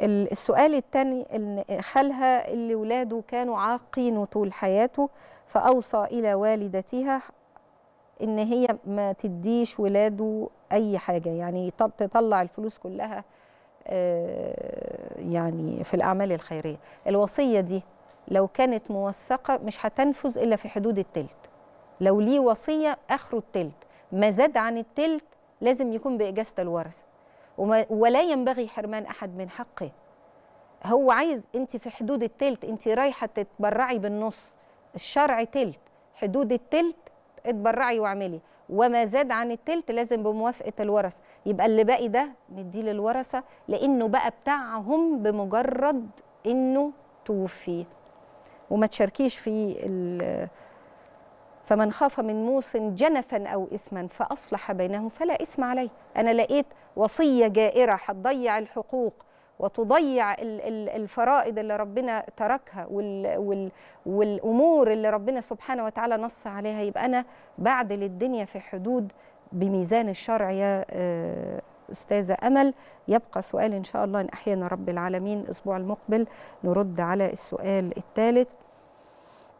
السؤال الثاني ان خالها اللي ولاده كانوا عاقين طول حياته فأوصى إلى والدتها إن هي ما تديش ولاده أي حاجة يعني تطلع الفلوس كلها آه، يعني في الأعمال الخيرية الوصية دي لو كانت موثقة مش هتنفذ إلا في حدود التلت لو ليه وصية آخره التلت ما زاد عن التلت لازم يكون بإجازة الورثة ولا ينبغي حرمان أحد من حقه هو عايز أنت في حدود التلت أنت رايحة تتبرعي بالنص الشرع تلت حدود التلت اتبرعي واعملي وما زاد عن التلت لازم بموافقة الورث يبقى اللي باقي ده نديه للورثة لأنه بقى بتاعهم بمجرد أنه توفي وما تشاركيش في فمن خاف من موس جنفا أو إثما فأصلح بينهم فلا إثم عليه أنا لقيت وصية جائرة هتضيع الحقوق وتضيع الفرائض اللي ربنا تركها والأمور اللي ربنا سبحانه وتعالى نص عليها يبقى أنا بعدل الدنيا في حدود بميزان الشرع يا آه، أستاذة أمل يبقى سؤال إن شاء الله إن أحيانا رب العالمين الأسبوع المقبل نرد على السؤال الثالث